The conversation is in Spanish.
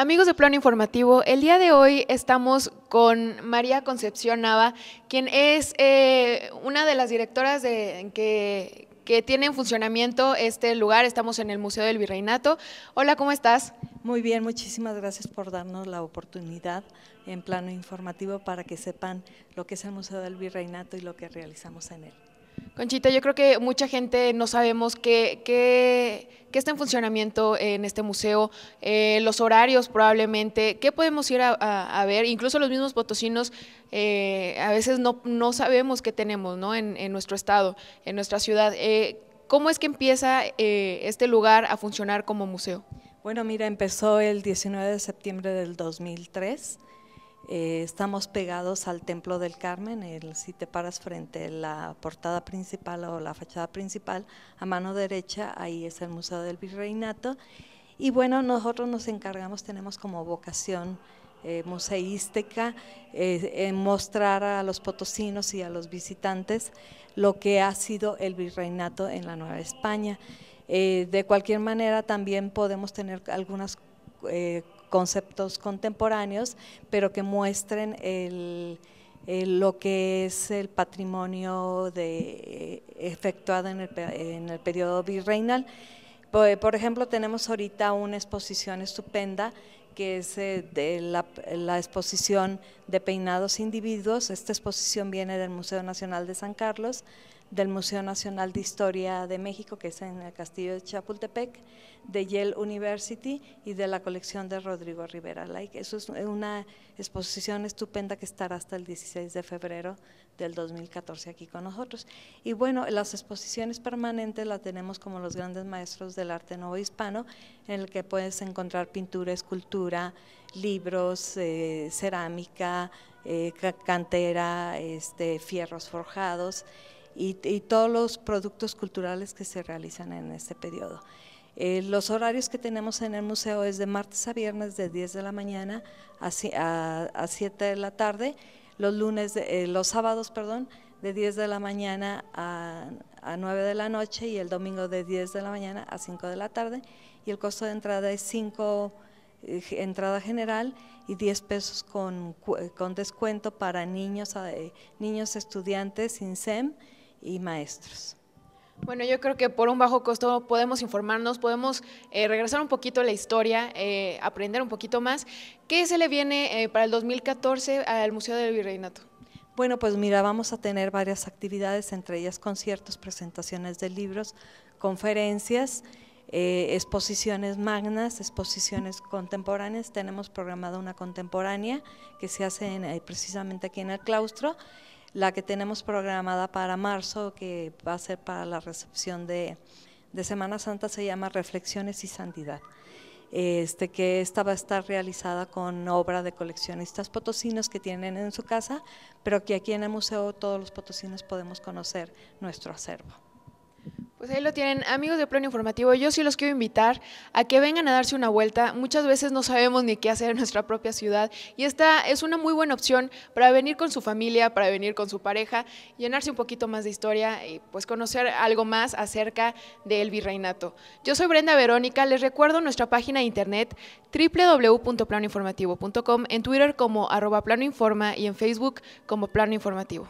Amigos de Plano Informativo, el día de hoy estamos con María Concepción Nava, quien es eh, una de las directoras de, que, que tiene en funcionamiento este lugar. Estamos en el Museo del Virreinato. Hola, ¿cómo estás? Muy bien, muchísimas gracias por darnos la oportunidad en plano informativo para que sepan lo que es el Museo del Virreinato y lo que realizamos en él. Conchita, yo creo que mucha gente no sabemos qué, está en funcionamiento en este museo, eh, los horarios probablemente, qué podemos ir a, ver, incluso los mismos potosinos eh, a veces no, sabemos qué tenemos ¿no? en, nuestro estado, en nuestra ciudad. Eh, ¿Cómo es que empieza este lugar a funcionar como museo? Bueno, mira, empezó el 19 de septiembre del 2003 eh, estamos pegados al Templo del Carmen, el, si te paras frente a la portada principal o la fachada principal, a mano derecha, ahí es el Museo del Virreinato. Y bueno, nosotros nos encargamos, tenemos como vocación eh, museística, eh, mostrar a los potosinos y a los visitantes lo que ha sido el virreinato en la Nueva España. de cualquier manera, también podemos tener algunas eh, conceptos contemporáneos, pero que muestren lo que es el patrimonio efectuado en el, periodo virreinal. Por, ejemplo, tenemos ahorita una exposición estupenda que es eh, la exposición de peinados individuos. Esta exposición viene del Museo Nacional de San Carlos del Museo Nacional de Historia de México, que es en el Castillo de Chapultepec, de Yale University y de la colección de Rodrigo Rivera. Lake. eso es una exposición estupenda que estará hasta el 16 de febrero del 2014 aquí con nosotros. Y bueno, las exposiciones permanentes las tenemos como los grandes maestros del arte nuevo hispano, en el que puedes encontrar pintura, escultura, libros, eh, cerámica, eh, cantera, este, fierros forjados y, todos los productos culturales que se realizan en este periodo. Eh, los horarios que tenemos en el museo es de martes a viernes de 10 de la mañana a, 7 de la tarde, los lunes, eh, los sábados, perdón, de 10 de la mañana a, 9 de la noche y el domingo de 10 de la mañana a 5 de la tarde y el costo de entrada es 5 eh, entrada general y 10 pesos con, con descuento para niños, niños estudiantes sin SEM y maestros. Bueno, yo creo que por un bajo costo podemos informarnos, podemos eh, regresar un poquito a la historia, eh, aprender un poquito más. ¿Qué se le viene eh, para el 2014 al Museo del Virreinato? Bueno, pues mira, vamos a tener varias actividades, entre ellas conciertos, presentaciones de libros, conferencias, exposiciones magnas, exposiciones contemporáneas. Tenemos programada una contemporánea que se hace precisamente aquí en el claustro la que tenemos programada para marzo, que va a ser para la recepción de, Semana Santa, se llama Reflexiones y Santidad. Este, que esta va a estar realizada con obra de coleccionistas potosinos que tienen en su casa, pero que aquí en el museo todos los potosinos podemos conocer nuestro acervo. Pues ahí lo tienen, amigos de Plano Informativo, yo sí los quiero invitar a que vengan a darse una vuelta. Muchas veces no sabemos ni qué hacer en nuestra propia ciudad y esta es una muy buena opción para venir con su familia, para venir con su pareja, llenarse un poquito más de historia y pues conocer algo más acerca del virreinato. Yo soy Brenda Verónica, les recuerdo nuestra página de internet www.planoinformativo.com, en Twitter como arroba informa y en Facebook como Plano Informativo.